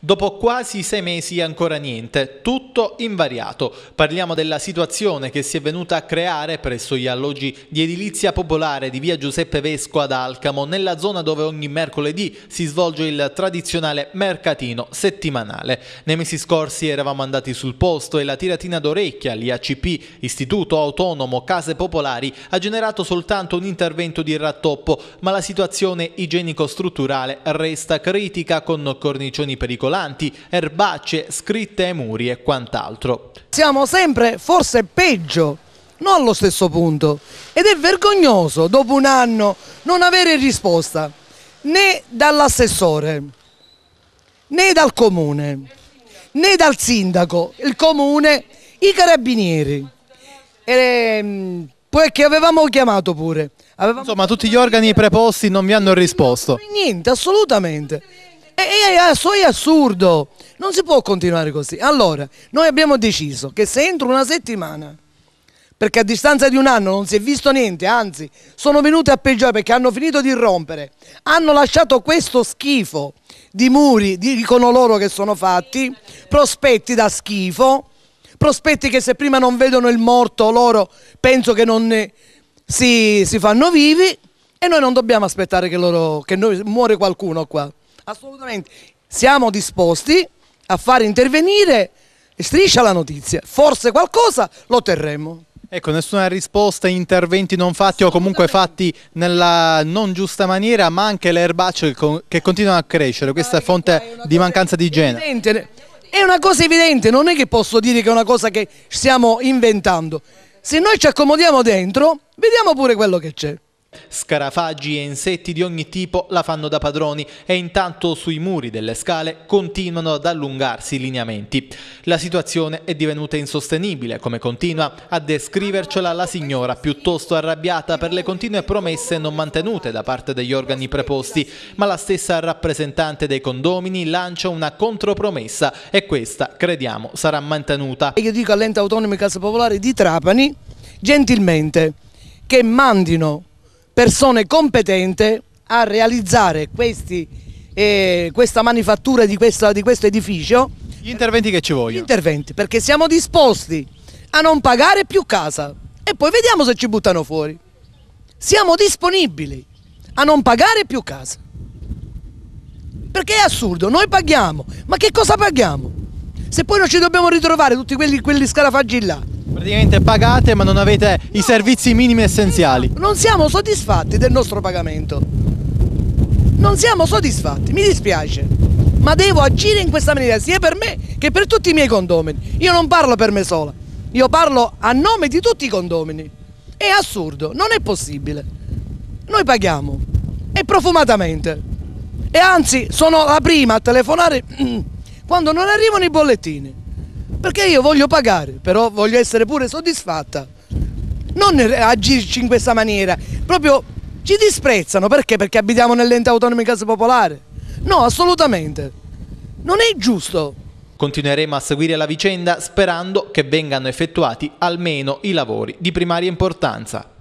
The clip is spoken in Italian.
Dopo quasi sei mesi ancora niente, tutto invariato. Parliamo della situazione che si è venuta a creare presso gli alloggi di edilizia popolare di via Giuseppe Vesco ad Alcamo, nella zona dove ogni mercoledì si svolge il tradizionale mercatino settimanale. Nei mesi scorsi eravamo andati sul posto e la tiratina d'orecchia, l'IACP, Istituto Autonomo Case Popolari, ha generato soltanto un intervento di rattoppo, ma la situazione igienico-strutturale resta critica con cornicioni pericolose pericolanti, erbacce, scritte ai muri e quant'altro. Siamo sempre forse peggio non allo stesso punto. Ed è vergognoso dopo un anno non avere risposta né dall'assessore, né dal comune, né dal sindaco, il comune, i carabinieri. E, ehm, poi avevamo chiamato pure. Avevamo... Insomma, tutti gli organi preposti non vi hanno risposto. Niente, assolutamente. E adesso è assurdo, non si può continuare così. Allora, noi abbiamo deciso che se entro una settimana, perché a distanza di un anno non si è visto niente, anzi, sono venute a peggiorare perché hanno finito di rompere, hanno lasciato questo schifo di muri, dicono loro che sono fatti, prospetti da schifo, prospetti che se prima non vedono il morto loro penso che non si, si fanno vivi e noi non dobbiamo aspettare che, loro, che noi, muore qualcuno qua assolutamente. Siamo disposti a far intervenire striscia la notizia, forse qualcosa lo otterremo. Ecco, nessuna risposta, interventi non fatti o comunque fatti nella non giusta maniera, ma anche le erbacce che continuano a crescere, questa è fonte di mancanza di igiene. È una cosa evidente, non è che posso dire che è una cosa che stiamo inventando. Se noi ci accomodiamo dentro, vediamo pure quello che c'è. Scarafaggi e insetti di ogni tipo la fanno da padroni e intanto sui muri delle scale continuano ad allungarsi i lineamenti. La situazione è divenuta insostenibile, come continua a descrivercela la signora, piuttosto arrabbiata per le continue promesse non mantenute da parte degli organi preposti, ma la stessa rappresentante dei condomini lancia una contropromessa e questa, crediamo, sarà mantenuta. Io dico all'ente autonomo Casa Popolare di Trapani, gentilmente, che mandino persone competenti a realizzare questi, eh, questa manifattura di questo, di questo edificio. Gli interventi che ci vogliono. Gli interventi, perché siamo disposti a non pagare più casa e poi vediamo se ci buttano fuori. Siamo disponibili a non pagare più casa. Perché è assurdo, noi paghiamo, ma che cosa paghiamo? Se poi non ci dobbiamo ritrovare tutti quelli, quelli scarafaggi là. Praticamente pagate ma non avete i servizi minimi essenziali. Non siamo soddisfatti del nostro pagamento. Non siamo soddisfatti, mi dispiace. Ma devo agire in questa maniera sia per me che per tutti i miei condomini. Io non parlo per me sola, io parlo a nome di tutti i condomini. È assurdo, non è possibile. Noi paghiamo e profumatamente. E anzi sono la prima a telefonare quando non arrivano i bollettini. Perché io voglio pagare, però voglio essere pure soddisfatta. Non agirci in questa maniera, proprio ci disprezzano, perché? Perché abitiamo nell'ente autonomo di casa popolare. No, assolutamente. Non è giusto. Continueremo a seguire la vicenda sperando che vengano effettuati almeno i lavori di primaria importanza.